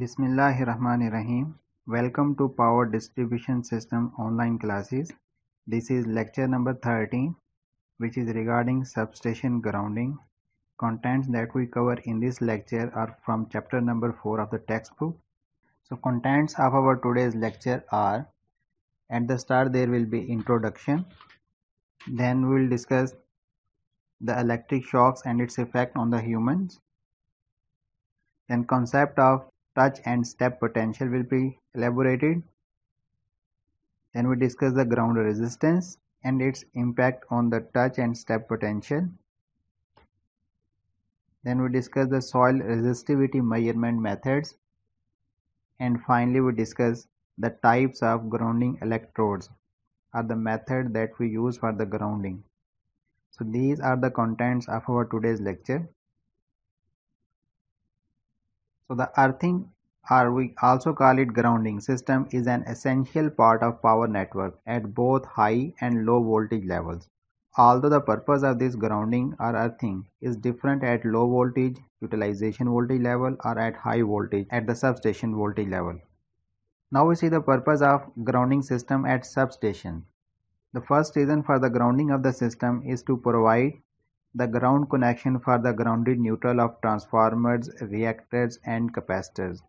Bismillahirrahmanirrahim. Welcome to Power Distribution System online classes. This is lecture number 13 which is regarding substation grounding. Contents that we cover in this lecture are from chapter number 4 of the textbook. So contents of our today's lecture are at the start there will be introduction. Then we will discuss the electric shocks and its effect on the humans then concept of touch and step potential will be elaborated. Then we discuss the ground resistance and its impact on the touch and step potential. Then we discuss the soil resistivity measurement methods. And finally, we discuss the types of grounding electrodes or the method that we use for the grounding. So these are the contents of our today's lecture. So the earthing or we also call it grounding system is an essential part of power network at both high and low voltage levels. Although the purpose of this grounding or earthing is different at low voltage utilization voltage level or at high voltage at the substation voltage level. Now we see the purpose of grounding system at substation. The first reason for the grounding of the system is to provide the ground connection for the grounded neutral of transformers, reactors and capacitors.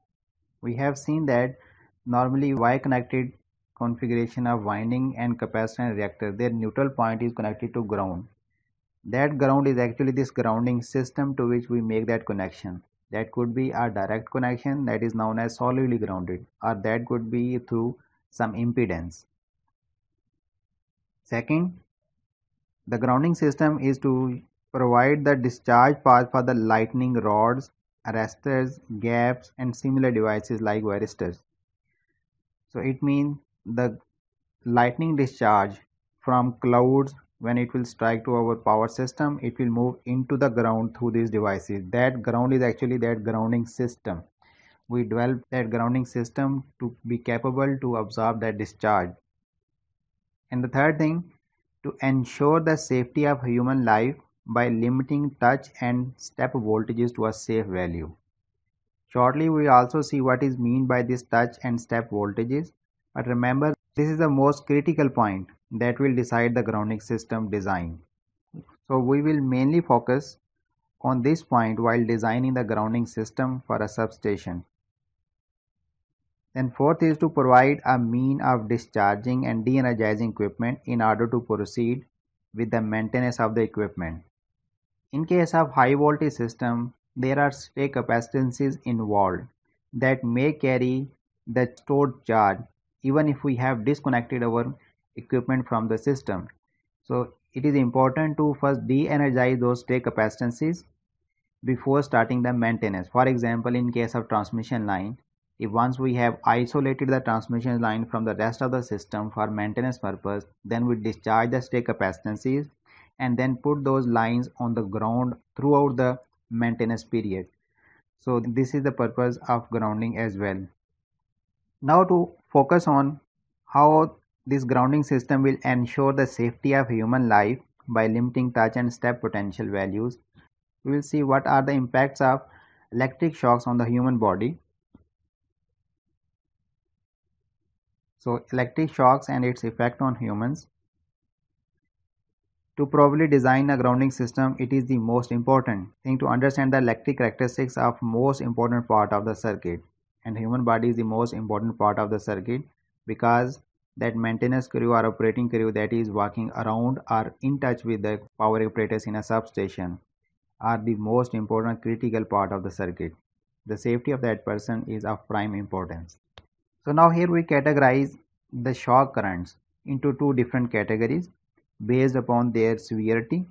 We have seen that normally Y-connected configuration of winding and capacitor and reactor, their neutral point is connected to ground. That ground is actually this grounding system to which we make that connection. That could be a direct connection that is known as solidly grounded or that could be through some impedance. Second, the grounding system is to provide the discharge path for the lightning rods arresters, gaps and similar devices like varistors. So it means the lightning discharge from clouds when it will strike to our power system it will move into the ground through these devices that ground is actually that grounding system we develop that grounding system to be capable to absorb that discharge and the third thing to ensure the safety of human life by limiting touch and step voltages to a safe value. Shortly we also see what is mean by this touch and step voltages but remember this is the most critical point that will decide the grounding system design. So we will mainly focus on this point while designing the grounding system for a substation. Then fourth is to provide a mean of discharging and de-energizing equipment in order to proceed with the maintenance of the equipment. In case of high voltage system, there are stray capacitances involved that may carry the stored charge even if we have disconnected our equipment from the system. So it is important to first de-energize those stray capacitances before starting the maintenance. For example, in case of transmission line, if once we have isolated the transmission line from the rest of the system for maintenance purpose, then we discharge the stray capacitances and then put those lines on the ground throughout the maintenance period so this is the purpose of grounding as well now to focus on how this grounding system will ensure the safety of human life by limiting touch and step potential values we will see what are the impacts of electric shocks on the human body so electric shocks and its effect on humans to properly design a grounding system, it is the most important thing to understand the electric characteristics of most important part of the circuit. And human body is the most important part of the circuit because that maintenance crew or operating crew that is working around or in touch with the power apparatus in a substation are the most important critical part of the circuit. The safety of that person is of prime importance. So now here we categorize the shock currents into two different categories based upon their severity.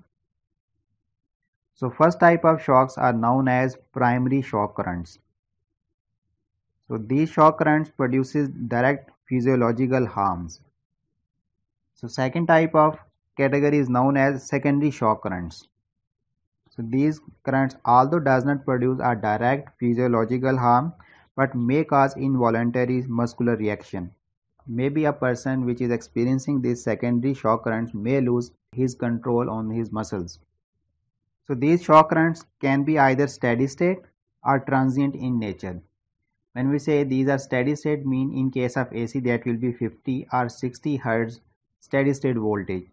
So first type of shocks are known as primary shock currents. So these shock currents produces direct physiological harms. So second type of category is known as secondary shock currents. So these currents although does not produce a direct physiological harm but may cause involuntary muscular reaction Maybe a person which is experiencing these secondary shock currents may lose his control on his muscles. So these shock currents can be either steady state or transient in nature. When we say these are steady state mean in case of AC that will be 50 or 60 Hz steady state voltage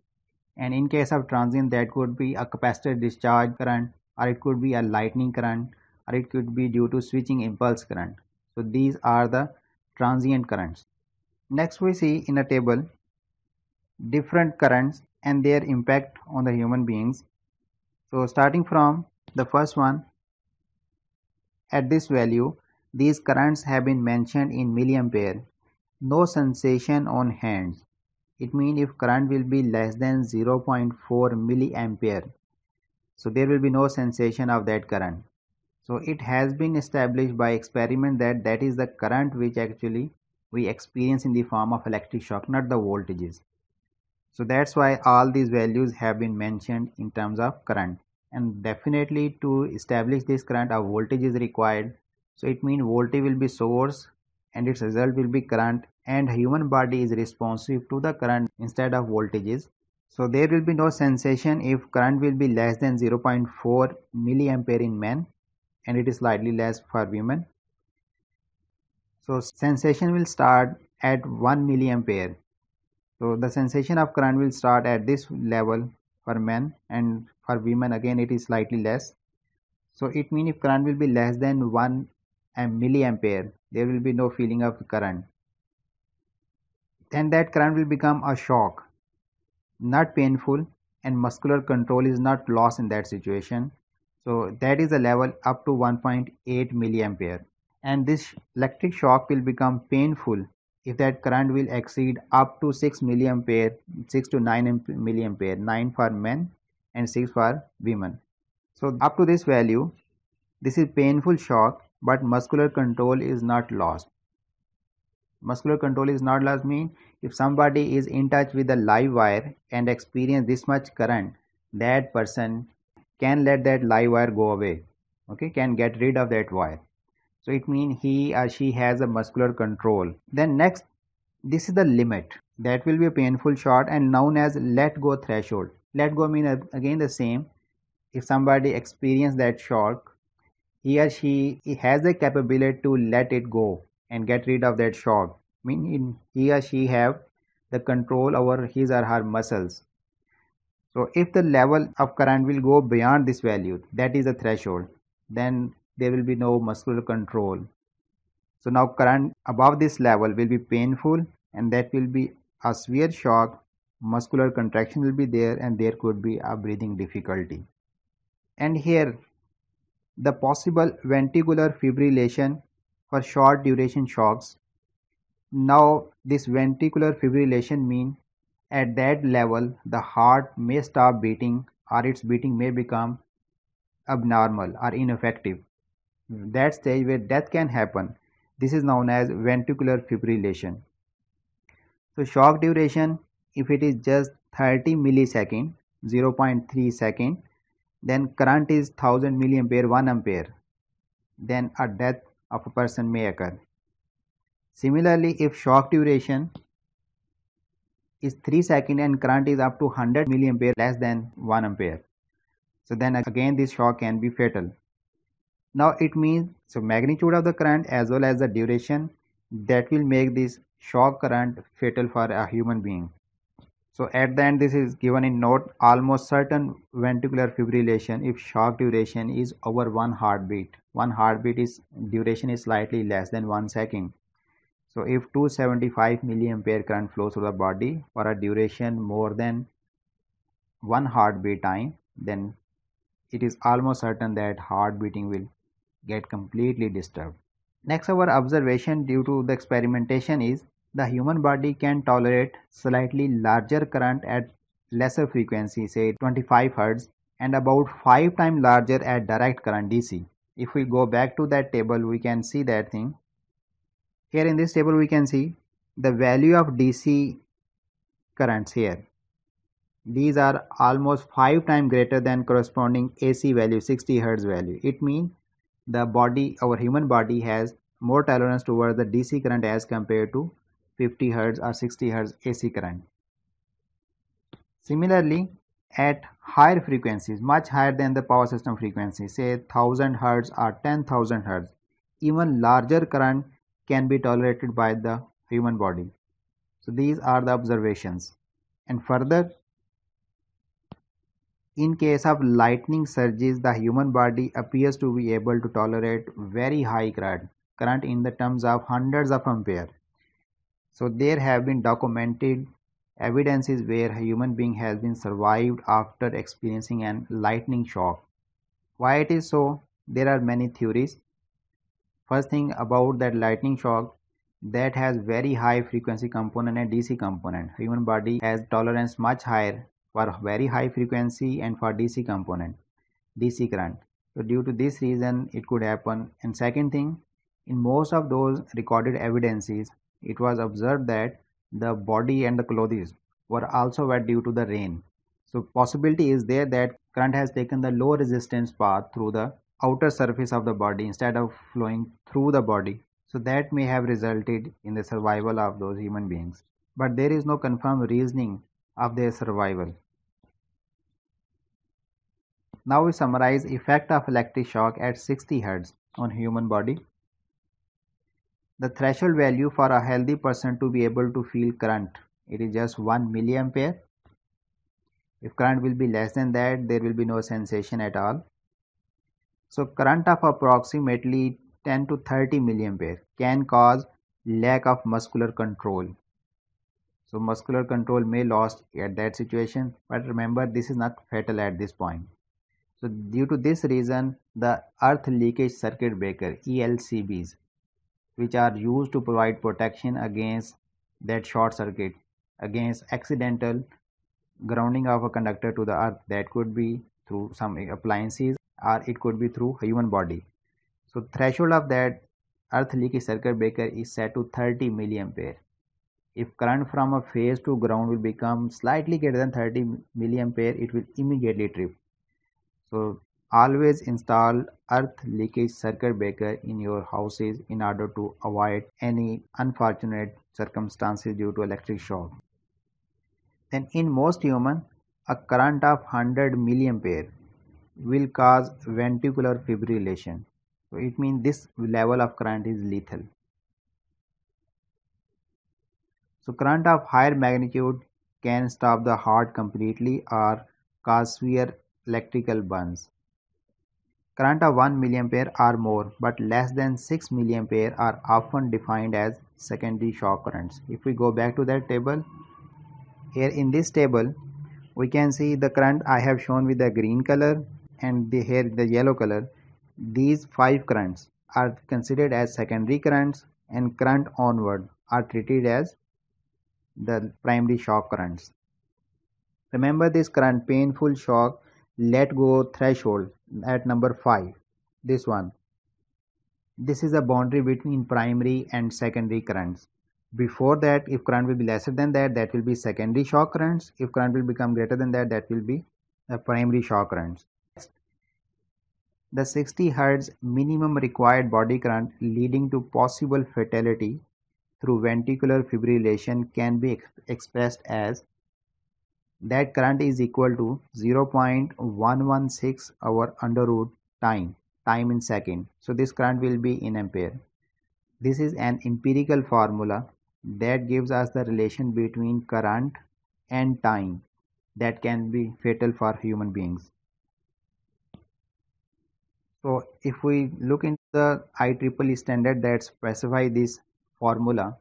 and in case of transient that could be a capacitor discharge current or it could be a lightning current or it could be due to switching impulse current. So these are the transient currents. Next we see in a table different currents and their impact on the human beings. So starting from the first one at this value these currents have been mentioned in milliampere. No sensation on hands. It means if current will be less than 0.4 milliampere. So there will be no sensation of that current. So it has been established by experiment that that is the current which actually we experience in the form of electric shock not the voltages so that's why all these values have been mentioned in terms of current and definitely to establish this current a voltage is required so it means voltage will be source and its result will be current and human body is responsive to the current instead of voltages so there will be no sensation if current will be less than 0.4 milliampere in men and it is slightly less for women so sensation will start at 1 milliampere. So the sensation of current will start at this level for men and for women again it is slightly less. So it means if current will be less than 1 milliampere there will be no feeling of current. Then that current will become a shock, not painful and muscular control is not lost in that situation. So that is a level up to 1.8 milliampere and this electric shock will become painful if that current will exceed up to 6 milliampere 6 to 9 milliampere 9 for men and 6 for women so up to this value this is painful shock but muscular control is not lost muscular control is not lost mean if somebody is in touch with the live wire and experience this much current that person can let that live wire go away okay can get rid of that wire so it means he or she has a muscular control then next this is the limit that will be a painful shot and known as let go threshold let go mean again the same if somebody experience that shock he or she has the capability to let it go and get rid of that shock mean he or she have the control over his or her muscles so if the level of current will go beyond this value that is the threshold then there will be no muscular control. So now current above this level will be painful and that will be a severe shock, muscular contraction will be there and there could be a breathing difficulty. And here the possible ventricular fibrillation for short duration shocks. Now this ventricular fibrillation means at that level the heart may stop beating or its beating may become abnormal or ineffective that stage where death can happen. This is known as ventricular fibrillation. So shock duration, if it is just 30 millisecond, 0.3 second, then current is 1000 milliampere 1 ampere, then a death of a person may occur. Similarly, if shock duration is 3 second and current is up to 100 milliampere less than 1 ampere, so then again this shock can be fatal now it means so magnitude of the current as well as the duration that will make this shock current fatal for a human being so at the end this is given in note almost certain ventricular fibrillation if shock duration is over one heartbeat one heartbeat is duration is slightly less than one second so if 275 milliampere current flows through the body for a duration more than one heartbeat time then it is almost certain that heart beating will get completely disturbed. Next our observation due to the experimentation is the human body can tolerate slightly larger current at lesser frequency say 25 Hz and about 5 times larger at direct current DC. If we go back to that table we can see that thing. Here in this table we can see the value of DC currents here. These are almost 5 times greater than corresponding AC value 60 Hz value. It means the body our human body has more tolerance towards the DC current as compared to 50 Hz or 60 Hz AC current. Similarly, at higher frequencies, much higher than the power system frequency, say 1000 Hz or 10,000 Hz, even larger current can be tolerated by the human body. So these are the observations. And further, in case of lightning surges, the human body appears to be able to tolerate very high current, current in the terms of hundreds of ampere. So there have been documented evidences where a human being has been survived after experiencing an lightning shock. Why it is so? There are many theories. First thing about that lightning shock that has very high frequency component and DC component. Human body has tolerance much higher for very high frequency and for DC component, DC current. So due to this reason, it could happen. And second thing, in most of those recorded evidences, it was observed that the body and the clothes were also wet due to the rain. So possibility is there that current has taken the low resistance path through the outer surface of the body instead of flowing through the body. So that may have resulted in the survival of those human beings. But there is no confirmed reasoning of their survival. Now we summarize effect of electric shock at 60 Hz on human body. The threshold value for a healthy person to be able to feel current, it is just 1 milliampere. If current will be less than that, there will be no sensation at all. So current of approximately 10 to 30 milliampere can cause lack of muscular control. So muscular control may lost at that situation, but remember this is not fatal at this point. So due to this reason, the earth leakage circuit breaker ELCBs, which are used to provide protection against that short circuit, against accidental grounding of a conductor to the earth that could be through some appliances or it could be through human body. So threshold of that earth leakage circuit breaker is set to 30 milliampere. If current from a phase to ground will become slightly greater than 30 milliampere, it will immediately trip so always install earth leakage circuit breaker in your houses in order to avoid any unfortunate circumstances due to electric shock then in most human a current of 100 milliampere will cause ventricular fibrillation so it means this level of current is lethal so current of higher magnitude can stop the heart completely or cause severe electrical burns. Current of 1 mA or more but less than 6 mA are often defined as secondary shock currents. If we go back to that table, here in this table, we can see the current I have shown with the green color and the here the yellow color. These five currents are considered as secondary currents and current onward are treated as the primary shock currents. Remember this current painful shock let go threshold at number 5 this one this is a boundary between primary and secondary currents before that if current will be lesser than that that will be secondary shock currents if current will become greater than that that will be a primary shock currents the 60 hertz minimum required body current leading to possible fatality through ventricular fibrillation can be ex expressed as that current is equal to 0.116 over under root time time in second so this current will be in ampere this is an empirical formula that gives us the relation between current and time that can be fatal for human beings so if we look into the IEEE standard that specify this formula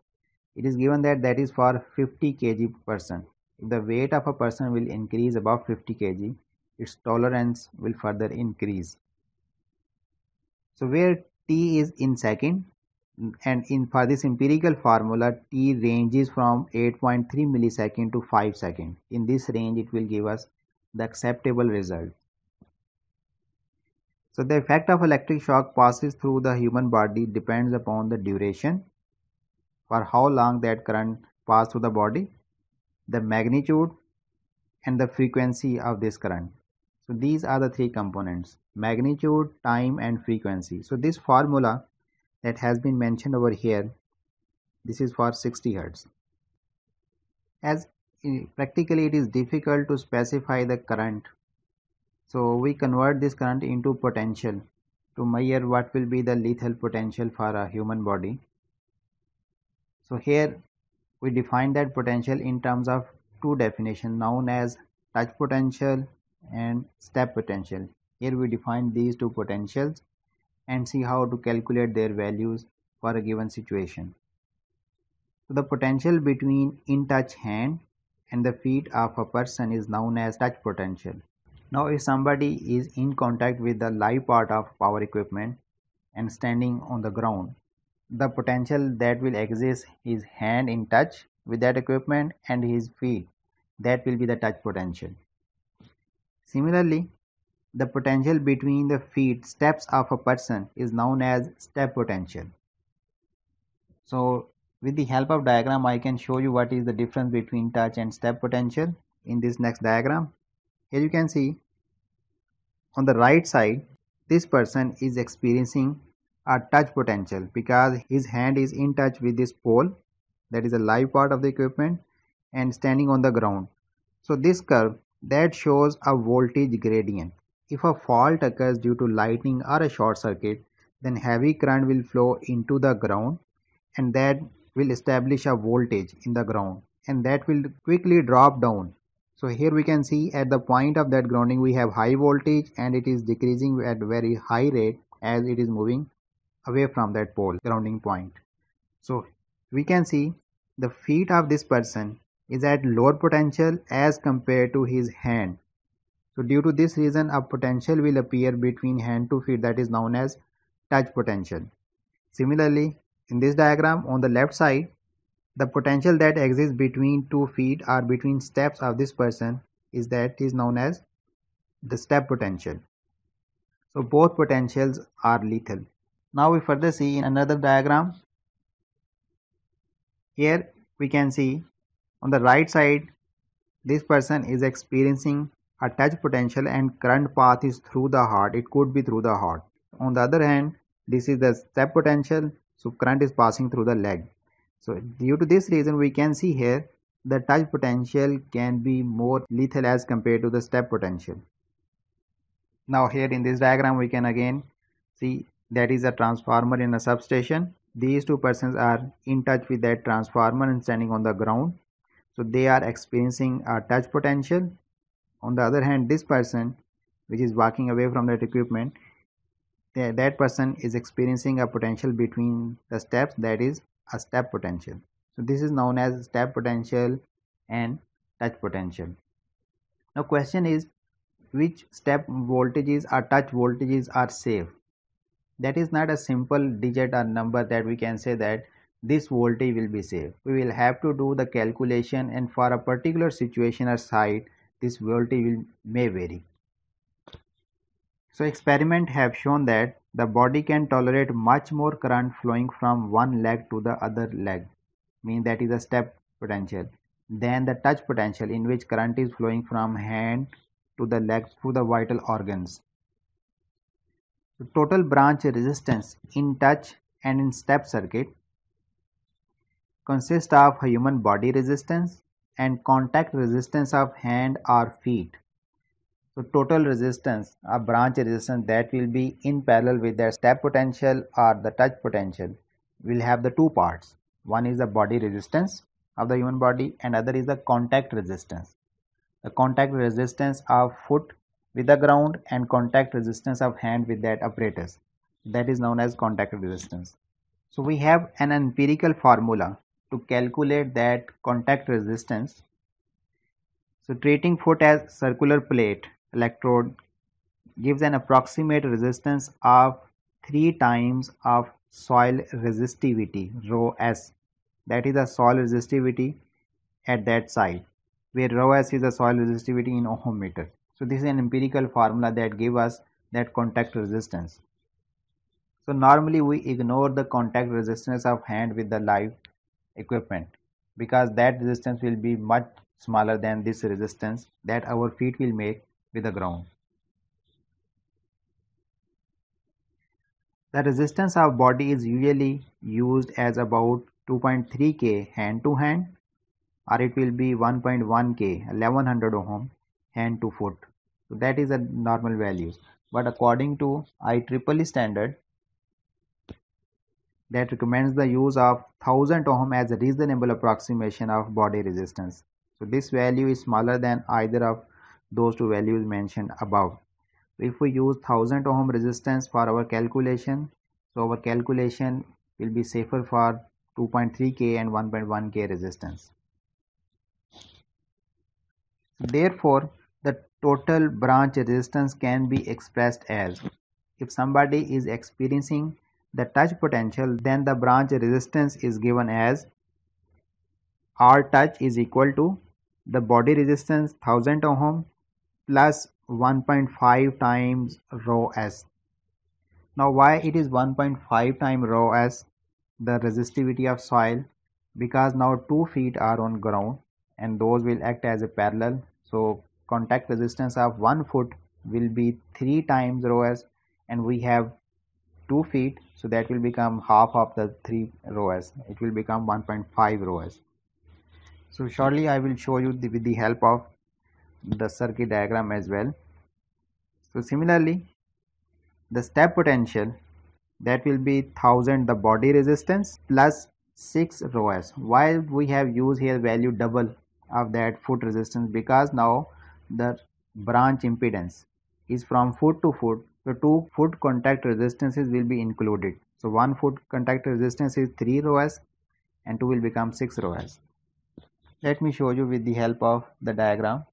it is given that that is for 50 kg person the weight of a person will increase above 50 kg, its tolerance will further increase. So where t is in second and in for this empirical formula t ranges from 8.3 millisecond to 5 second. In this range it will give us the acceptable result. So the effect of electric shock passes through the human body depends upon the duration for how long that current passed through the body the magnitude and the frequency of this current. So these are the three components magnitude, time and frequency. So this formula that has been mentioned over here this is for 60 Hertz. As eh, practically it is difficult to specify the current so we convert this current into potential to measure what will be the lethal potential for a human body so here we define that potential in terms of two definitions known as touch potential and step potential. Here we define these two potentials and see how to calculate their values for a given situation. So the potential between in touch hand and the feet of a person is known as touch potential. Now if somebody is in contact with the live part of power equipment and standing on the ground, the potential that will exist his hand in touch with that equipment and his feet that will be the touch potential similarly the potential between the feet steps of a person is known as step potential so with the help of diagram i can show you what is the difference between touch and step potential in this next diagram here you can see on the right side this person is experiencing a touch potential because his hand is in touch with this pole that is a live part of the equipment and standing on the ground so this curve that shows a voltage gradient if a fault occurs due to lightning or a short circuit then heavy current will flow into the ground and that will establish a voltage in the ground and that will quickly drop down so here we can see at the point of that grounding we have high voltage and it is decreasing at very high rate as it is moving away from that pole grounding point so we can see the feet of this person is at lower potential as compared to his hand so due to this reason a potential will appear between hand to feet that is known as touch potential similarly in this diagram on the left side the potential that exists between two feet or between steps of this person is that is known as the step potential so both potentials are lethal now we further see in another diagram. Here we can see on the right side this person is experiencing a touch potential and current path is through the heart. It could be through the heart. On the other hand this is the step potential so current is passing through the leg. So due to this reason we can see here the touch potential can be more lethal as compared to the step potential. Now here in this diagram we can again see that is a transformer in a substation these two persons are in touch with that transformer and standing on the ground so they are experiencing a touch potential on the other hand this person which is walking away from that equipment that person is experiencing a potential between the steps that is a step potential so this is known as step potential and touch potential now question is which step voltages or touch voltages are safe that is not a simple digit or number that we can say that this voltage will be safe we will have to do the calculation and for a particular situation or site this voltage will, may vary so experiment have shown that the body can tolerate much more current flowing from one leg to the other leg mean that is a step potential than the touch potential in which current is flowing from hand to the leg through the vital organs the total branch resistance in touch and in step circuit consists of human body resistance and contact resistance of hand or feet. So total resistance a branch resistance that will be in parallel with the step potential or the touch potential will have the two parts. One is the body resistance of the human body and other is the contact resistance. The contact resistance of foot with the ground and contact resistance of hand with that apparatus that is known as contact resistance. So we have an empirical formula to calculate that contact resistance. So treating foot as circular plate electrode gives an approximate resistance of 3 times of soil resistivity rho s that is the soil resistivity at that site where rho s is the soil resistivity in ohm meter so this is an empirical formula that give us that contact resistance. So normally we ignore the contact resistance of hand with the live equipment because that resistance will be much smaller than this resistance that our feet will make with the ground. The resistance of body is usually used as about 2.3 k hand to hand or it will be 1.1 k 1100 ohm hand to foot so that is a normal values but according to IEEE standard that recommends the use of 1000 ohm as a reasonable approximation of body resistance so this value is smaller than either of those two values mentioned above if we use 1000 ohm resistance for our calculation so our calculation will be safer for 2.3k and 1.1k resistance therefore the total branch resistance can be expressed as if somebody is experiencing the touch potential then the branch resistance is given as R touch is equal to the body resistance 1000 ohm plus 1.5 times rho s. Now why it is 1.5 times rho s the resistivity of soil because now two feet are on ground and those will act as a parallel so contact resistance of 1 foot will be 3 times rho s and we have 2 feet so that will become half of the 3 rho s it will become 1.5 rho s so shortly I will show you the, with the help of the circuit diagram as well so similarly the step potential that will be 1000 the body resistance plus 6 rho s while we have used here value double of that foot resistance because now the branch impedance is from foot to foot. The two foot contact resistances will be included. So one foot contact resistance is 3 rho s and 2 will become 6 rho s. Let me show you with the help of the diagram.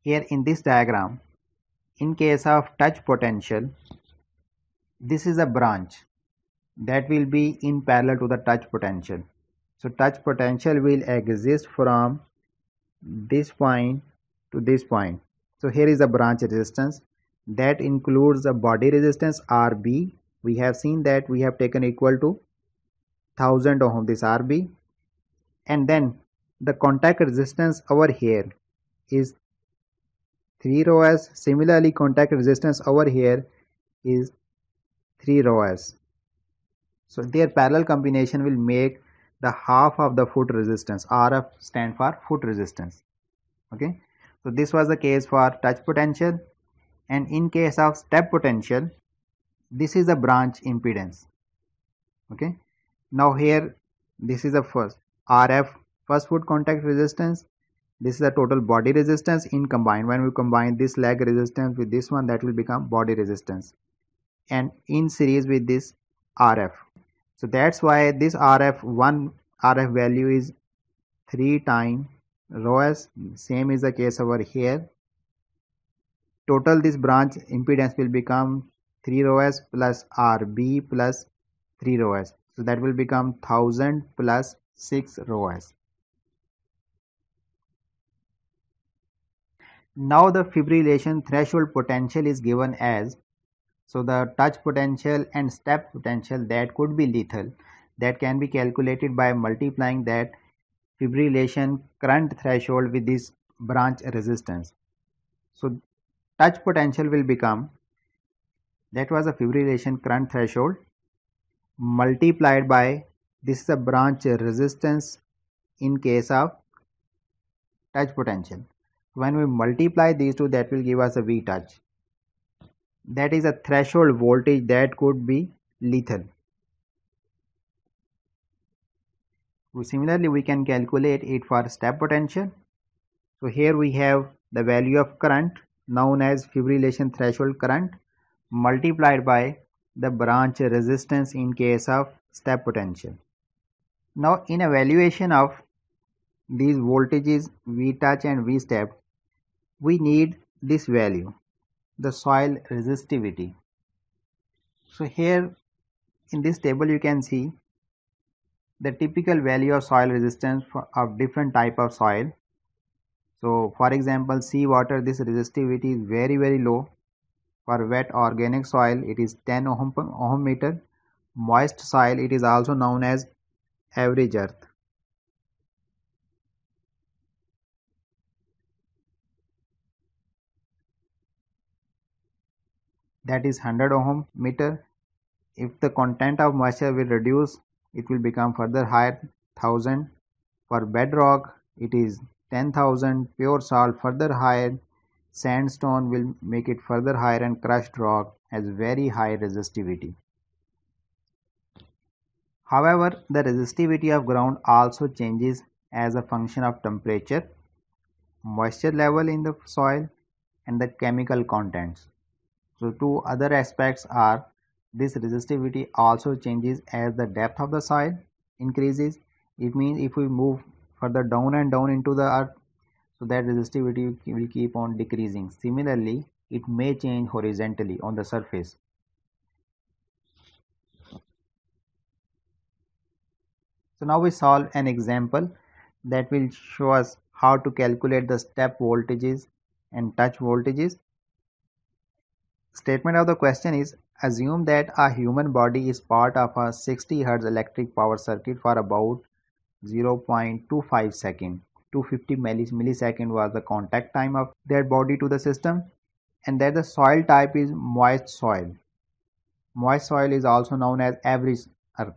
Here in this diagram, in case of touch potential, this is a branch that will be in parallel to the touch potential so touch potential will exist from this point to this point so here is a branch resistance that includes a body resistance rb we have seen that we have taken equal to 1000 ohm this rb and then the contact resistance over here is 3 rho s similarly contact resistance over here is 3 rho s so their parallel combination will make the half of the foot resistance rf stand for foot resistance okay so this was the case for touch potential and in case of step potential this is a branch impedance okay now here this is the first rf first foot contact resistance this is the total body resistance in combined when we combine this leg resistance with this one that will become body resistance and in series with this rf so that's why this rf1 rf value is 3 times rho s same is the case over here total this branch impedance will become 3 rho s plus rb plus 3 rho s so that will become 1000 plus 6 rho s now the fibrillation threshold potential is given as so the touch potential and step potential that could be lethal that can be calculated by multiplying that fibrillation current threshold with this branch resistance. So touch potential will become that was a fibrillation current threshold multiplied by this is a branch resistance in case of touch potential. When we multiply these two that will give us a V touch. That is a threshold voltage that could be lethal. Similarly, we can calculate it for step potential. So here we have the value of current known as fibrillation threshold current multiplied by the branch resistance in case of step potential. Now in evaluation of these voltages V touch and V step, we need this value the soil resistivity so here in this table you can see the typical value of soil resistance for, of different type of soil so for example sea water, this resistivity is very very low for wet organic soil it is 10 ohm ohm meter moist soil it is also known as average earth that is 100 ohm meter if the content of moisture will reduce it will become further higher 1000 for bedrock it is 10000 pure salt further higher sandstone will make it further higher and crushed rock has very high resistivity however the resistivity of ground also changes as a function of temperature moisture level in the soil and the chemical contents so two other aspects are this resistivity also changes as the depth of the soil increases. It means if we move further down and down into the earth, so that resistivity will keep on decreasing. Similarly, it may change horizontally on the surface. So now we solve an example that will show us how to calculate the step voltages and touch voltages Statement of the question is assume that a human body is part of a 60 Hz electric power circuit for about 0.25 second. 250 millisecond was the contact time of their body to the system and that the soil type is moist soil. Moist soil is also known as average earth.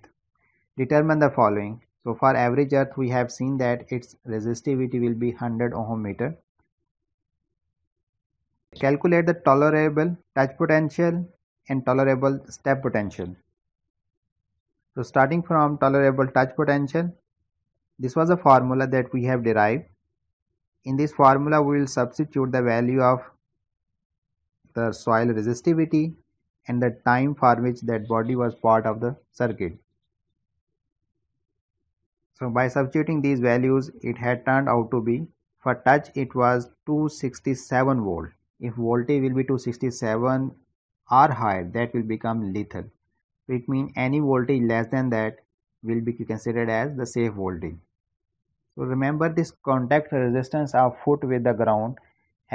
Determine the following. So for average earth we have seen that its resistivity will be 100 ohm meter Calculate the tolerable touch potential and tolerable step potential. So starting from tolerable touch potential, this was a formula that we have derived. In this formula, we will substitute the value of the soil resistivity and the time for which that body was part of the circuit. So by substituting these values, it had turned out to be for touch it was 267 volt if voltage will be 267 or higher that will become lethal it means any voltage less than that will be considered as the safe voltage so remember this contact resistance of foot with the ground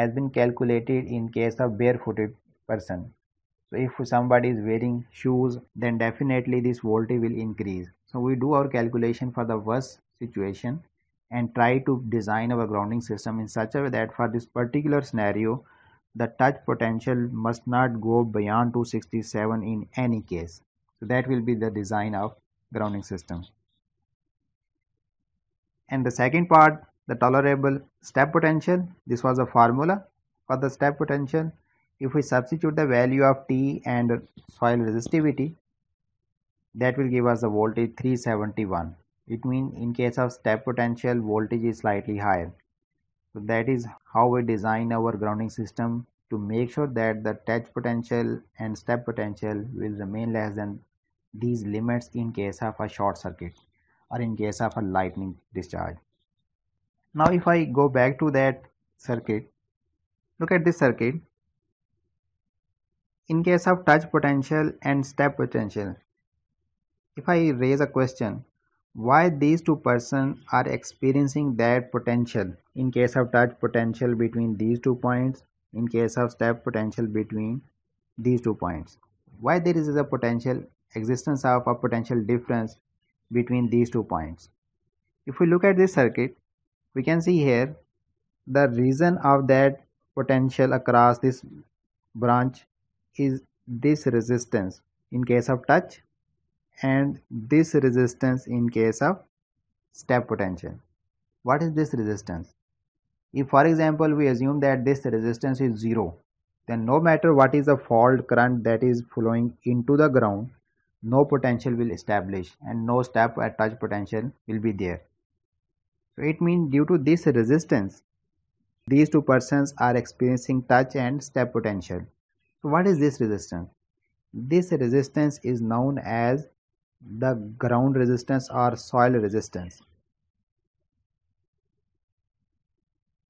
has been calculated in case of barefooted person so if somebody is wearing shoes then definitely this voltage will increase so we do our calculation for the worst situation and try to design our grounding system in such a way that for this particular scenario the touch potential must not go beyond 267 in any case so that will be the design of grounding system and the second part the tolerable step potential this was a formula for the step potential if we substitute the value of T and soil resistivity that will give us the voltage 371 it means in case of step potential voltage is slightly higher so that is how we design our grounding system to make sure that the touch potential and step potential will remain less than these limits in case of a short circuit or in case of a lightning discharge. Now if I go back to that circuit, look at this circuit. In case of touch potential and step potential, if I raise a question, why these two persons are experiencing that potential in case of touch potential between these two points in case of step potential between these two points why there is a potential existence of a potential difference between these two points if we look at this circuit we can see here the reason of that potential across this branch is this resistance in case of touch and this resistance in case of step potential what is this resistance if for example we assume that this resistance is 0 then no matter what is the fault current that is flowing into the ground no potential will establish and no step at touch potential will be there. So it means due to this resistance these two persons are experiencing touch and step potential. So what is this resistance? This resistance is known as the ground resistance or soil resistance.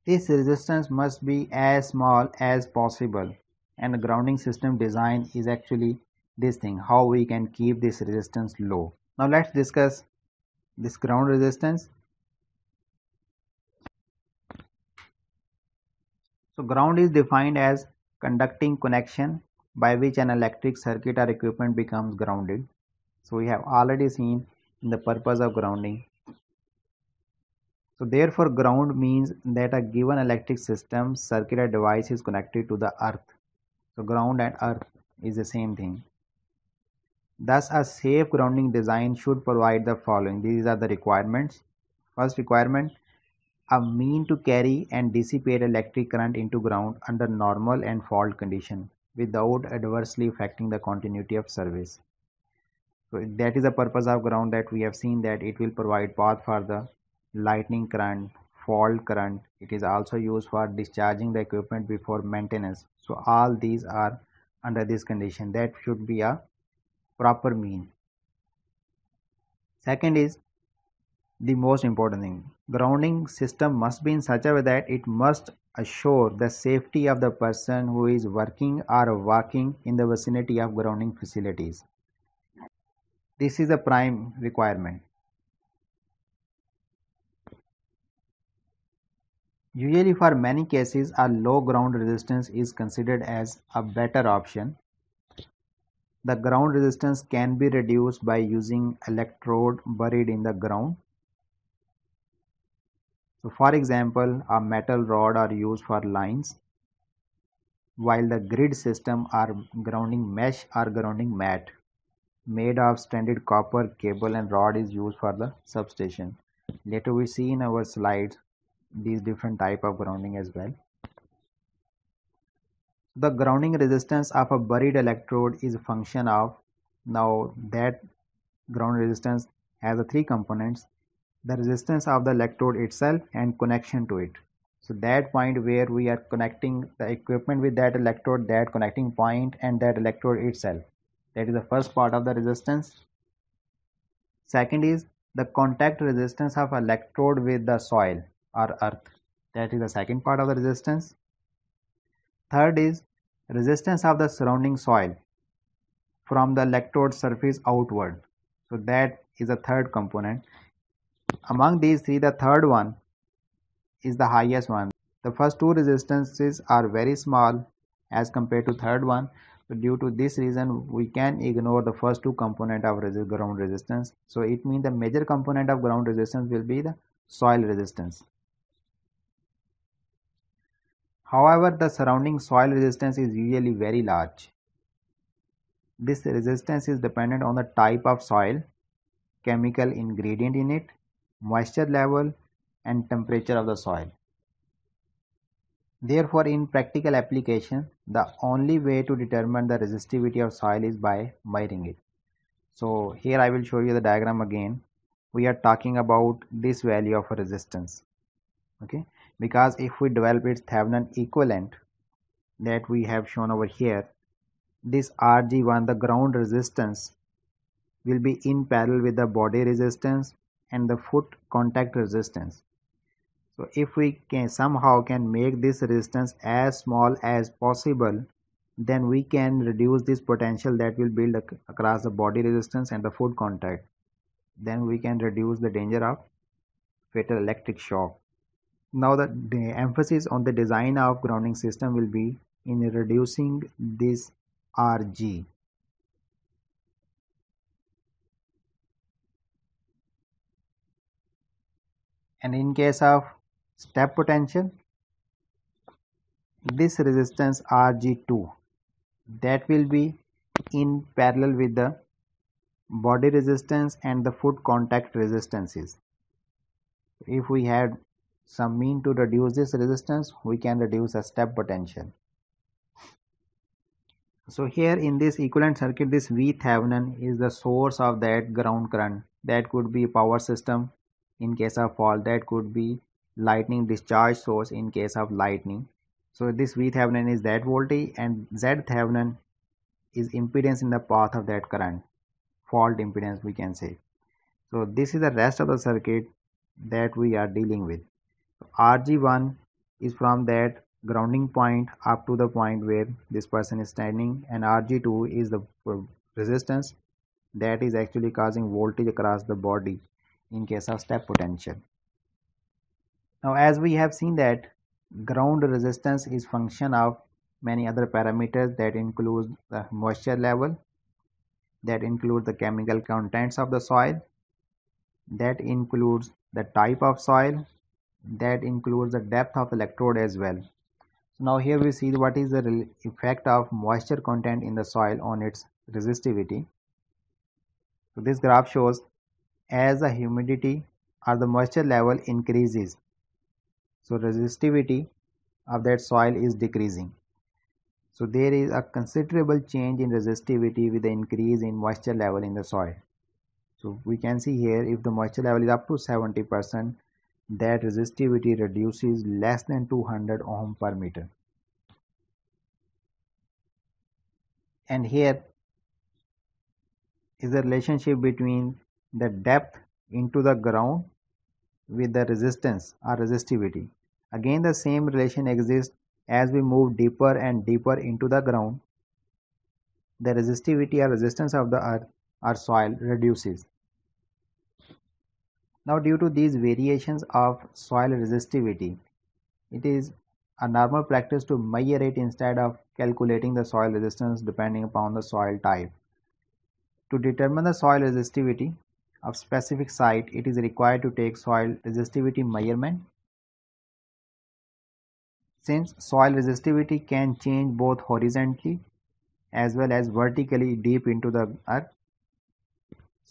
This resistance must be as small as possible and grounding system design is actually this thing how we can keep this resistance low. Now let's discuss this ground resistance. So ground is defined as conducting connection by which an electric circuit or equipment becomes grounded. So we have already seen the purpose of grounding so therefore ground means that a given electric system circular device is connected to the earth. So ground and earth is the same thing. Thus a safe grounding design should provide the following. These are the requirements. First requirement a mean to carry and dissipate electric current into ground under normal and fault condition without adversely affecting the continuity of service. So that is the purpose of ground that we have seen that it will provide path for the lightning current fault current it is also used for discharging the equipment before maintenance so all these are under this condition that should be a proper mean second is the most important thing grounding system must be in such a way that it must assure the safety of the person who is working or walking in the vicinity of grounding facilities this is the prime requirement Usually for many cases a low ground resistance is considered as a better option. The ground resistance can be reduced by using electrode buried in the ground. So for example a metal rod are used for lines while the grid system or grounding mesh or grounding mat made of stranded copper cable and rod is used for the substation. Later we see in our slides these different type of grounding as well the grounding resistance of a buried electrode is a function of now that ground resistance has a three components the resistance of the electrode itself and connection to it so that point where we are connecting the equipment with that electrode that connecting point and that electrode itself that is the first part of the resistance second is the contact resistance of electrode with the soil or earth that is the second part of the resistance third is resistance of the surrounding soil from the electrode surface outward so that is the third component among these three the third one is the highest one the first two resistances are very small as compared to third one so due to this reason we can ignore the first two component of ground resistance so it means the major component of ground resistance will be the soil resistance However, the surrounding soil resistance is usually very large. This resistance is dependent on the type of soil, chemical ingredient in it, moisture level and temperature of the soil. Therefore, in practical application, the only way to determine the resistivity of soil is by measuring it. So here I will show you the diagram again. We are talking about this value of resistance. Okay, because if we develop its Thevenin equivalent that we have shown over here this RG1 the ground resistance will be in parallel with the body resistance and the foot contact resistance so if we can somehow can make this resistance as small as possible then we can reduce this potential that will build ac across the body resistance and the foot contact then we can reduce the danger of fatal electric shock now the, the emphasis on the design of grounding system will be in reducing this rg and in case of step potential this resistance rg2 that will be in parallel with the body resistance and the foot contact resistances if we had some mean to reduce this resistance we can reduce a step potential so here in this equivalent circuit this v thevenin is the source of that ground current that could be power system in case of fault that could be lightning discharge source in case of lightning so this v thevenin is that voltage and z thevenin is impedance in the path of that current fault impedance we can say so this is the rest of the circuit that we are dealing with rg1 is from that grounding point up to the point where this person is standing and rg2 is the uh, resistance that is actually causing voltage across the body in case of step potential now as we have seen that ground resistance is function of many other parameters that include the moisture level that includes the chemical contents of the soil that includes the type of soil that includes the depth of electrode as well. Now here we see what is the effect of moisture content in the soil on its resistivity. So this graph shows as the humidity or the moisture level increases, so resistivity of that soil is decreasing. So there is a considerable change in resistivity with the increase in moisture level in the soil. So we can see here if the moisture level is up to 70 percent that resistivity reduces less than 200 ohm per meter and here is the relationship between the depth into the ground with the resistance or resistivity again the same relation exists as we move deeper and deeper into the ground the resistivity or resistance of the earth or soil reduces now due to these variations of soil resistivity, it is a normal practice to measure it instead of calculating the soil resistance depending upon the soil type. To determine the soil resistivity of specific site, it is required to take soil resistivity measurement. Since soil resistivity can change both horizontally as well as vertically deep into the earth,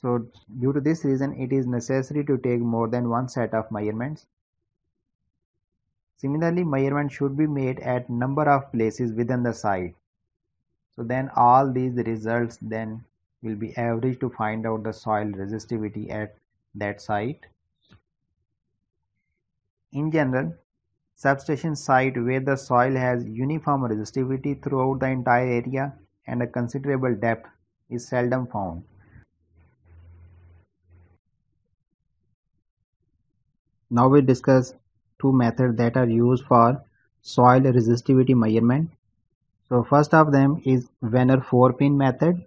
so due to this reason, it is necessary to take more than one set of measurements. Similarly, measurement should be made at number of places within the site. So then all these results then will be averaged to find out the soil resistivity at that site. In general, substation site where the soil has uniform resistivity throughout the entire area and a considerable depth is seldom found. Now we discuss two methods that are used for soil resistivity measurement. So first of them is Venner 4 pin method.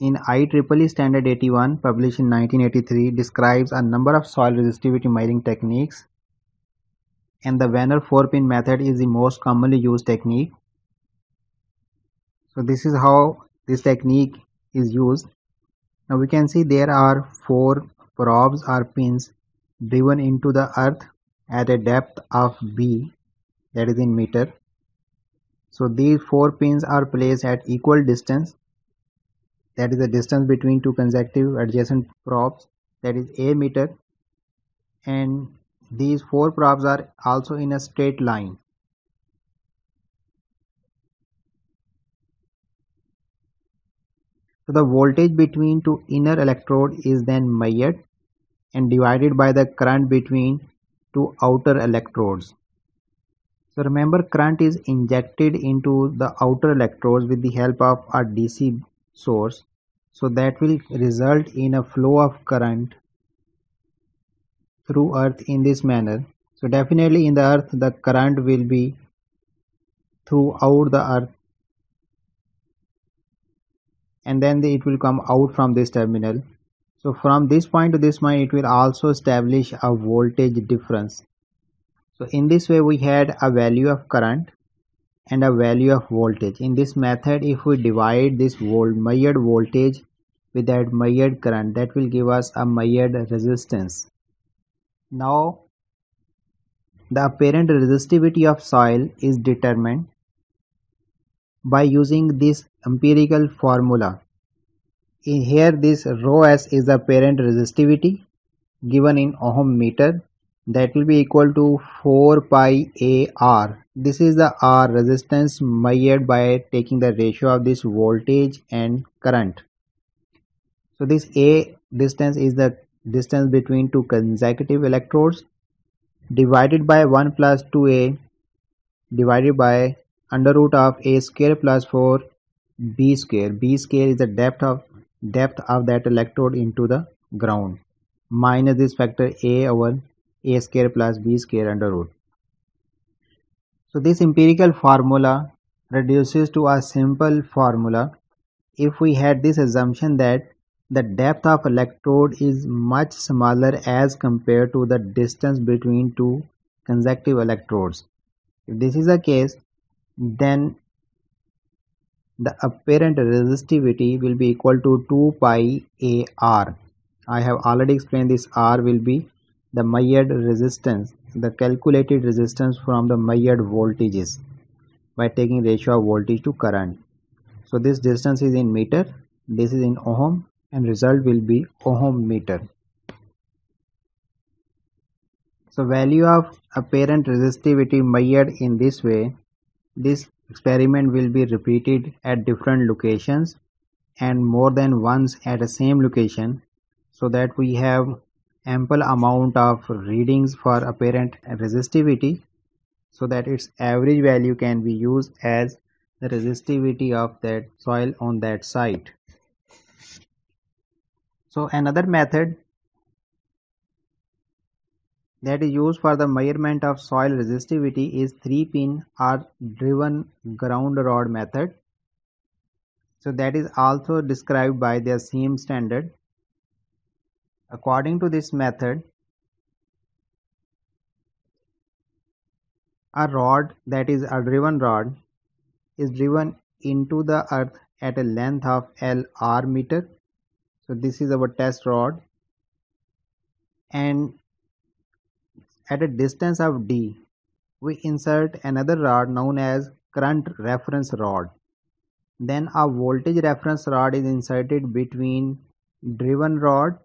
In IEEE standard 81 published in 1983 describes a number of soil resistivity measuring techniques and the Venner 4 pin method is the most commonly used technique. So this is how this technique is used. Now we can see there are four Probes are pins driven into the earth at a depth of b that is in meter. So these four pins are placed at equal distance that is the distance between two consecutive adjacent probes that is a meter and these four probes are also in a straight line. So the voltage between two inner electrode is then measured and divided by the current between two outer electrodes. So remember current is injected into the outer electrodes with the help of a DC source. So that will result in a flow of current through earth in this manner. So definitely in the earth the current will be throughout the earth and then it will come out from this terminal so from this point to this point it will also establish a voltage difference so in this way we had a value of current and a value of voltage in this method if we divide this volt measured voltage with that measured current that will give us a measured resistance now the apparent resistivity of soil is determined by using this empirical formula in here this rho s is the parent resistivity given in ohm meter that will be equal to 4 pi a r this is the r resistance measured by taking the ratio of this voltage and current so this a distance is the distance between two consecutive electrodes divided by 1 plus 2a divided by under root of a square plus 4 b square b square is the depth of depth of that electrode into the ground minus this factor a over a square plus b square under root. So this empirical formula reduces to a simple formula if we had this assumption that the depth of electrode is much smaller as compared to the distance between two consecutive electrodes. If this is the case, then the apparent resistivity will be equal to 2 pi a r i have already explained this r will be the measured resistance the calculated resistance from the measured voltages by taking ratio of voltage to current so this distance is in meter this is in ohm and result will be ohm meter so value of apparent resistivity measured in this way this Experiment will be repeated at different locations and more than once at the same location so that we have ample amount of readings for apparent resistivity so that its average value can be used as the resistivity of that soil on that site. So another method that is used for the measurement of soil resistivity is 3 pin or driven ground rod method. So that is also described by the same standard. According to this method, a rod that is a driven rod is driven into the earth at a length of LR meter. So this is our test rod and at a distance of d, we insert another rod known as current reference rod. Then a voltage reference rod is inserted between driven rod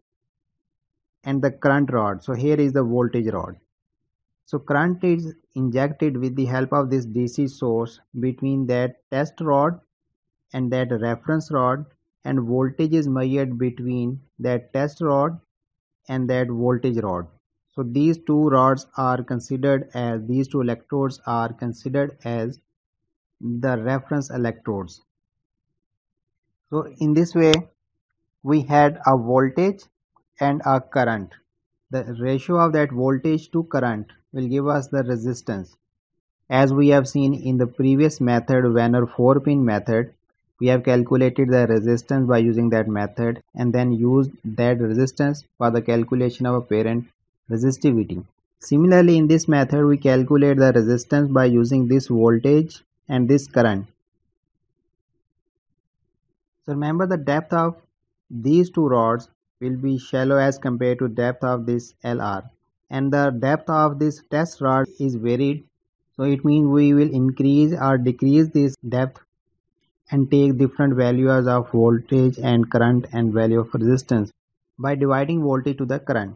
and the current rod. So here is the voltage rod. So current is injected with the help of this DC source between that test rod and that reference rod and voltage is measured between that test rod and that voltage rod so these two rods are considered as these two electrodes are considered as the reference electrodes so in this way we had a voltage and a current the ratio of that voltage to current will give us the resistance as we have seen in the previous method Wenner 4 pin method we have calculated the resistance by using that method and then used that resistance for the calculation of a parent resistivity. Similarly, in this method, we calculate the resistance by using this voltage and this current. So remember the depth of these two rods will be shallow as compared to depth of this LR and the depth of this test rod is varied so it means we will increase or decrease this depth and take different values of voltage and current and value of resistance by dividing voltage to the current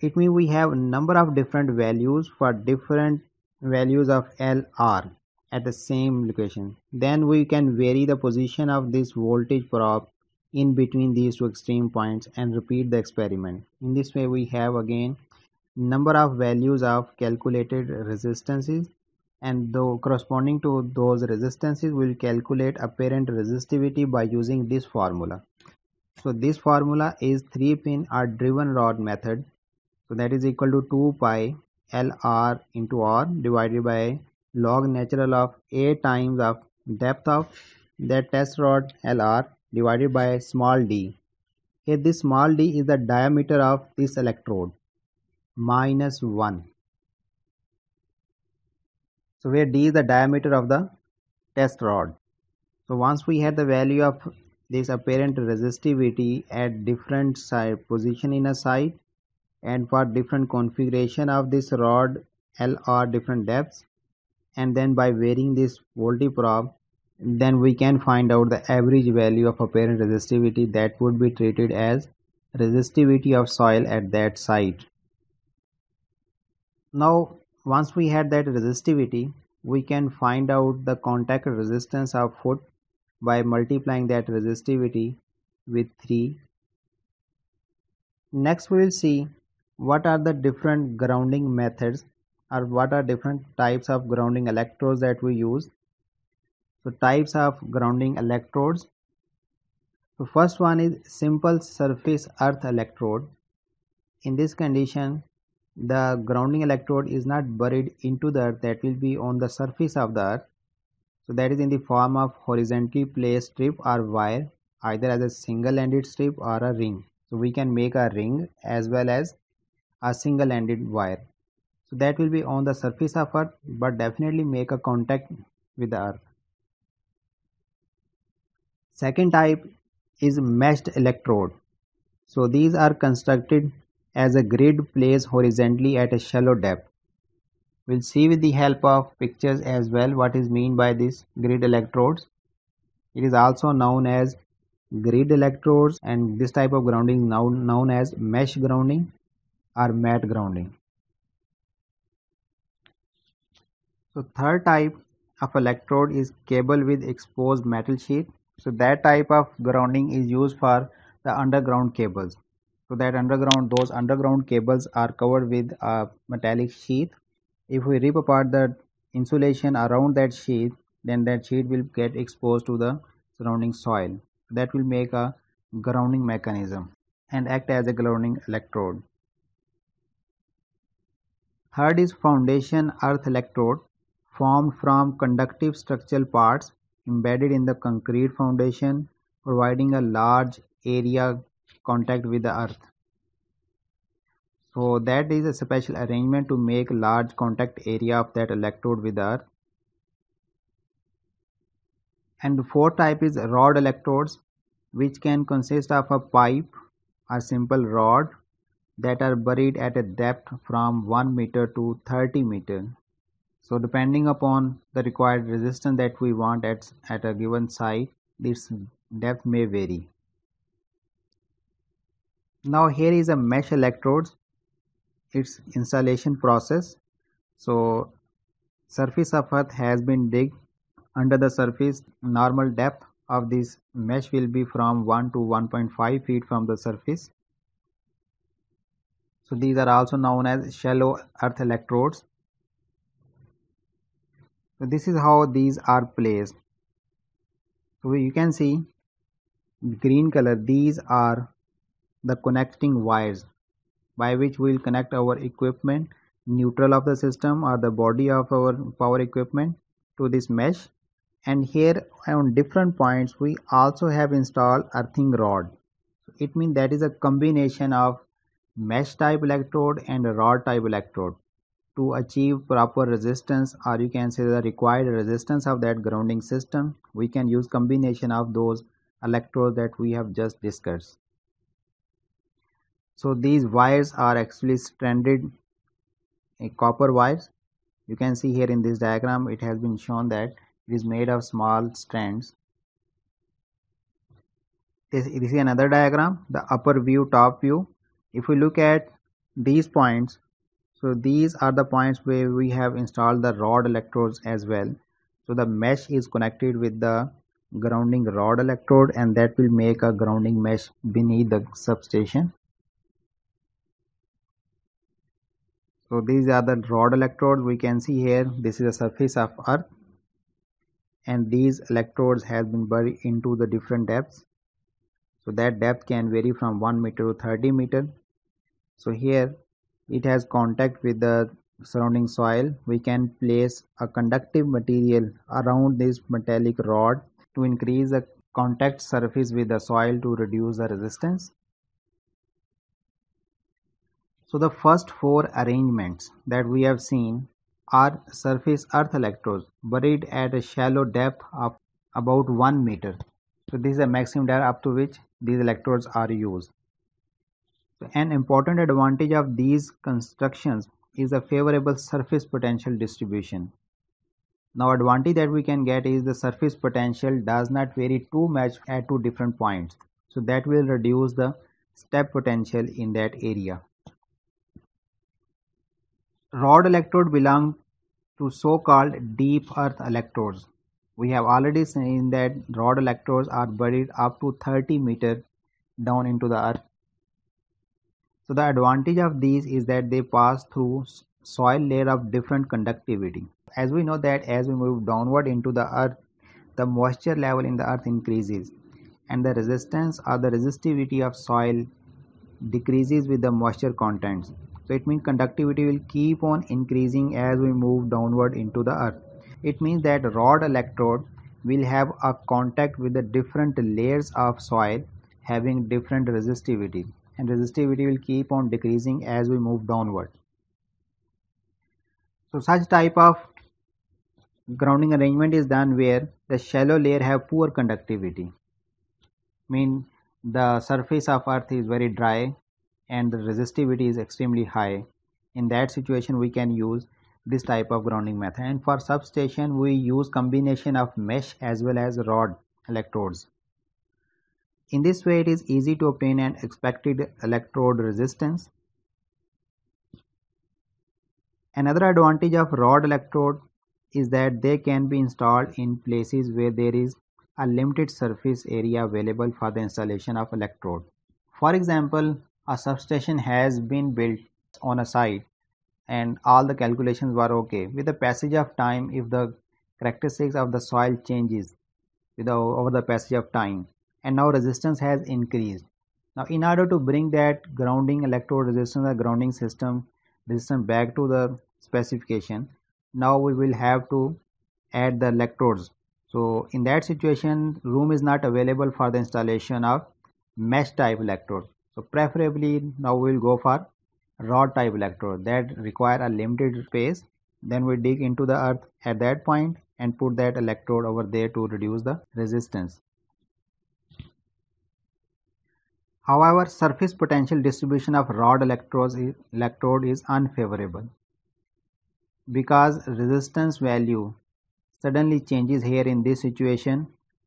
it means we have number of different values for different values of LR at the same location then we can vary the position of this voltage probe in between these two extreme points and repeat the experiment in this way we have again number of values of calculated resistances and though corresponding to those resistances we will calculate apparent resistivity by using this formula so this formula is three pin or driven rod method so that is equal to 2 pi LR into R divided by log natural of A times of depth of the test rod LR divided by small d. Here this small d is the diameter of this electrode minus 1. So where d is the diameter of the test rod. So once we had the value of this apparent resistivity at different side position in a site and for different configuration of this rod LR different depths and then by varying this voltmeter then we can find out the average value of apparent resistivity that would be treated as resistivity of soil at that site. Now once we had that resistivity we can find out the contact resistance of foot by multiplying that resistivity with 3. Next we will see what are the different grounding methods or what are different types of grounding electrodes that we use so types of grounding electrodes so first one is simple surface earth electrode in this condition the grounding electrode is not buried into the earth that will be on the surface of the earth so that is in the form of horizontally placed strip or wire either as a single ended strip or a ring so we can make a ring as well as a single ended wire so that will be on the surface of earth but definitely make a contact with the earth second type is meshed electrode so these are constructed as a grid placed horizontally at a shallow depth we'll see with the help of pictures as well what is mean by this grid electrodes it is also known as grid electrodes and this type of grounding now known as mesh grounding or mat grounding. So third type of electrode is cable with exposed metal sheet. So that type of grounding is used for the underground cables. So that underground those underground cables are covered with a metallic sheath. If we rip apart the insulation around that sheath, then that sheath will get exposed to the surrounding soil. That will make a grounding mechanism and act as a grounding electrode. Third is foundation earth electrode formed from conductive structural parts embedded in the concrete foundation providing a large area contact with the earth. So that is a special arrangement to make large contact area of that electrode with the earth. And fourth type is rod electrodes which can consist of a pipe, a simple rod that are buried at a depth from 1 meter to 30 meter. So depending upon the required resistance that we want at, at a given site, this depth may vary. Now here is a mesh electrodes, its installation process. So surface of earth has been dig under the surface normal depth of this mesh will be from 1 to 1.5 feet from the surface so these are also known as shallow earth electrodes. So this is how these are placed. So you can see green color these are the connecting wires by which we will connect our equipment neutral of the system or the body of our power equipment to this mesh and here on different points we also have installed earthing rod so it means that is a combination of mesh-type electrode and a rod-type electrode to achieve proper resistance or you can say the required resistance of that grounding system we can use combination of those electrodes that we have just discussed so these wires are actually stranded eh, copper wires you can see here in this diagram it has been shown that it is made of small strands this, this is another diagram the upper view top view if we look at these points so these are the points where we have installed the rod electrodes as well so the mesh is connected with the grounding rod electrode and that will make a grounding mesh beneath the substation so these are the rod electrodes we can see here this is the surface of earth and these electrodes have been buried into the different depths so that depth can vary from 1 meter to 30 meter so here it has contact with the surrounding soil we can place a conductive material around this metallic rod to increase the contact surface with the soil to reduce the resistance so the first four arrangements that we have seen are surface earth electrodes buried at a shallow depth of about 1 meter so this is the maximum depth up to which these electrodes are used an important advantage of these constructions is a favorable surface potential distribution. Now advantage that we can get is the surface potential does not vary too much at two different points. So that will reduce the step potential in that area. Rod electrode belong to so-called deep earth electrodes. We have already seen that rod electrodes are buried up to 30 meter down into the earth so the advantage of these is that they pass through soil layer of different conductivity. As we know that as we move downward into the earth, the moisture level in the earth increases and the resistance or the resistivity of soil decreases with the moisture contents. So it means conductivity will keep on increasing as we move downward into the earth. It means that rod electrode will have a contact with the different layers of soil having different resistivity and resistivity will keep on decreasing as we move downward. So such type of grounding arrangement is done where the shallow layer have poor conductivity. Mean the surface of earth is very dry and the resistivity is extremely high. In that situation we can use this type of grounding method and for substation we use combination of mesh as well as rod electrodes. In this way it is easy to obtain an expected electrode resistance. Another advantage of rod electrode is that they can be installed in places where there is a limited surface area available for the installation of electrode. For example, a substation has been built on a site and all the calculations were okay. With the passage of time, if the characteristics of the soil changes with the, over the passage of time, and now resistance has increased. Now in order to bring that grounding electrode resistance or grounding system resistance back to the specification, now we will have to add the electrodes. So in that situation room is not available for the installation of mesh type electrode. So preferably now we will go for rod type electrode that require a limited space then we dig into the earth at that point and put that electrode over there to reduce the resistance However, surface potential distribution of rod electrodes electrode is unfavorable because resistance value suddenly changes here in this situation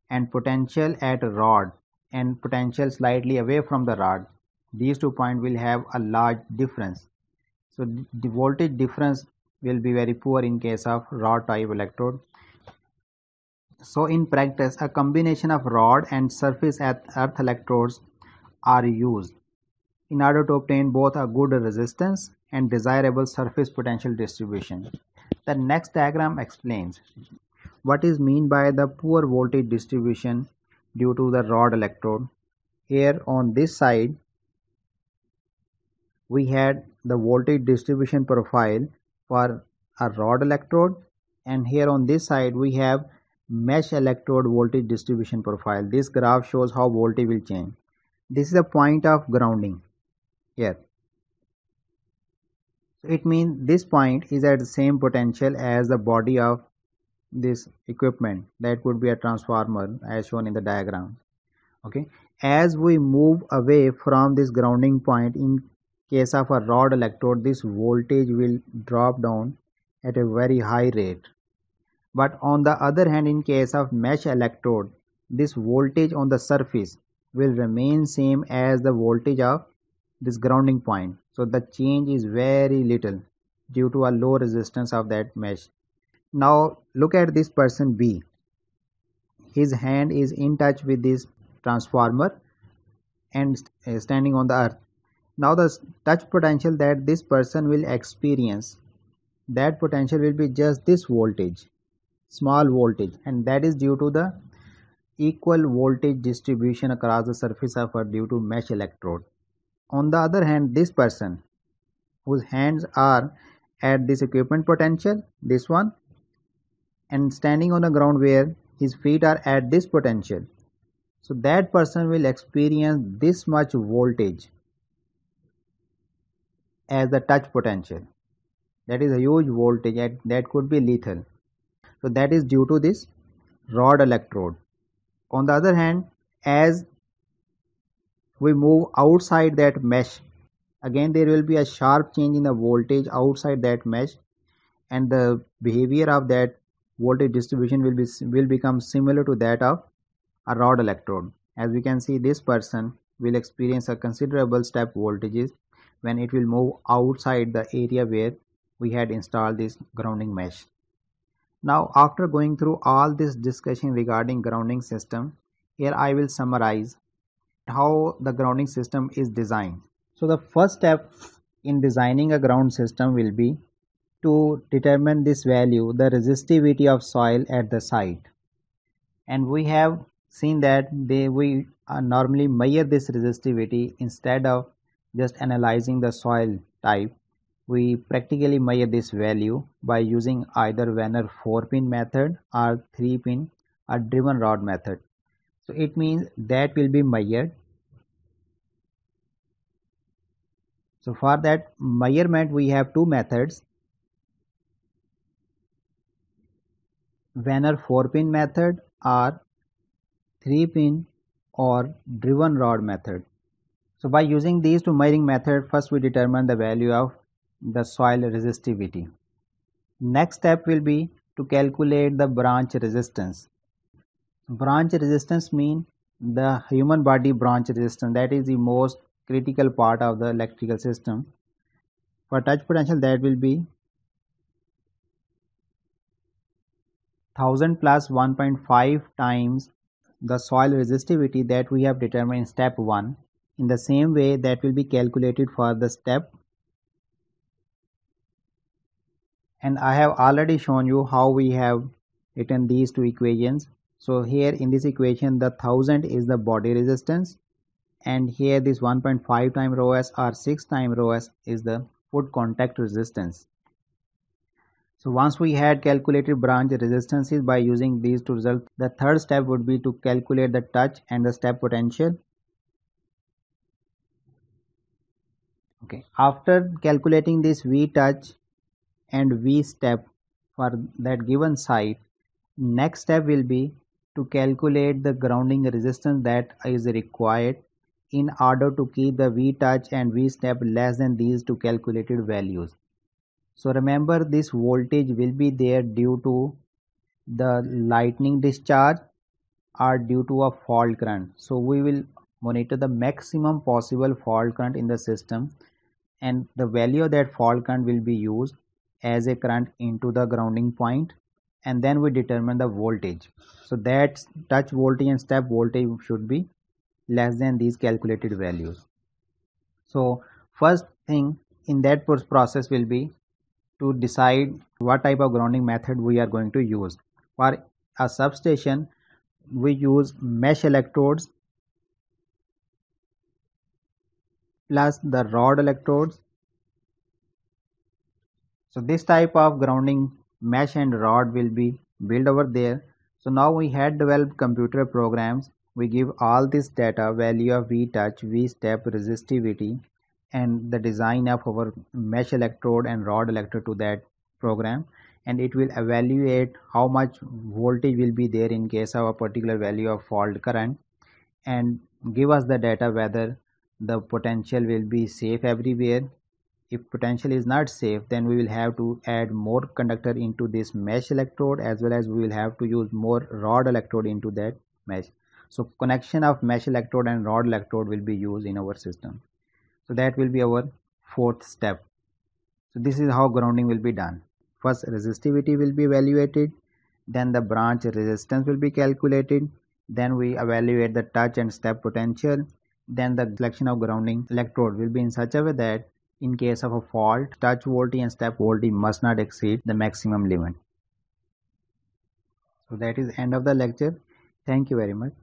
and potential at rod and potential slightly away from the rod these two points will have a large difference so the voltage difference will be very poor in case of rod type electrode so in practice a combination of rod and surface earth electrodes are used in order to obtain both a good resistance and desirable surface potential distribution. The next diagram explains what is meant by the poor voltage distribution due to the rod electrode. Here on this side we had the voltage distribution profile for a rod electrode and here on this side we have mesh electrode voltage distribution profile. This graph shows how voltage will change this is the point of grounding here so it means this point is at the same potential as the body of this equipment that could be a transformer as shown in the diagram okay as we move away from this grounding point in case of a rod electrode this voltage will drop down at a very high rate but on the other hand in case of mesh electrode this voltage on the surface will remain same as the voltage of this grounding point so the change is very little due to a low resistance of that mesh now look at this person b his hand is in touch with this transformer and st uh, standing on the earth now the touch potential that this person will experience that potential will be just this voltage small voltage and that is due to the equal voltage distribution across the surface of earth due to mesh electrode. On the other hand, this person whose hands are at this equipment potential, this one, and standing on the ground where his feet are at this potential. So that person will experience this much voltage as the touch potential. That is a huge voltage that could be lethal. So that is due to this rod electrode on the other hand as we move outside that mesh again there will be a sharp change in the voltage outside that mesh and the behavior of that voltage distribution will be will become similar to that of a rod electrode as we can see this person will experience a considerable step voltages when it will move outside the area where we had installed this grounding mesh now after going through all this discussion regarding grounding system, here I will summarize how the grounding system is designed. So the first step in designing a ground system will be to determine this value, the resistivity of soil at the site. And we have seen that they we normally measure this resistivity instead of just analyzing the soil type we practically measure this value by using either Vanner 4-pin method or 3-pin or driven rod method. So it means that will be measured. So for that measurement we have two methods. Vanner 4-pin method or 3-pin or driven rod method. So by using these two measuring methods, first we determine the value of the soil resistivity. Next step will be to calculate the branch resistance. Branch resistance mean the human body branch resistance that is the most critical part of the electrical system. For touch potential that will be 1000 plus 1.5 times the soil resistivity that we have determined in step 1 in the same way that will be calculated for the step and I have already shown you how we have written these two equations so here in this equation the 1000 is the body resistance and here this 1.5 time rho s or 6 time rho s is the foot contact resistance so once we had calculated branch resistances by using these two results, the third step would be to calculate the touch and the step potential. Okay, after calculating this V touch and V step for that given site. Next step will be to calculate the grounding resistance that is required in order to keep the V touch and V step less than these two calculated values. So remember this voltage will be there due to the lightning discharge or due to a fault current. So we will monitor the maximum possible fault current in the system and the value of that fault current will be used as a current into the grounding point and then we determine the voltage so that touch voltage and step voltage should be less than these calculated values so first thing in that process will be to decide what type of grounding method we are going to use for a substation we use mesh electrodes plus the rod electrodes so this type of grounding mesh and rod will be built over there so now we had developed computer programs we give all this data value of v touch v step resistivity and the design of our mesh electrode and rod electrode to that program and it will evaluate how much voltage will be there in case of a particular value of fault current and give us the data whether the potential will be safe everywhere if potential is not safe then we will have to add more conductor into this mesh electrode as well as we will have to use more rod electrode into that mesh so connection of mesh electrode and rod electrode will be used in our system so that will be our fourth step so this is how grounding will be done first resistivity will be evaluated then the branch resistance will be calculated then we evaluate the touch and step potential then the selection of grounding electrode will be in such a way that in case of a fault, touch voltage and step voltage must not exceed the maximum limit. So that is end of the lecture. Thank you very much.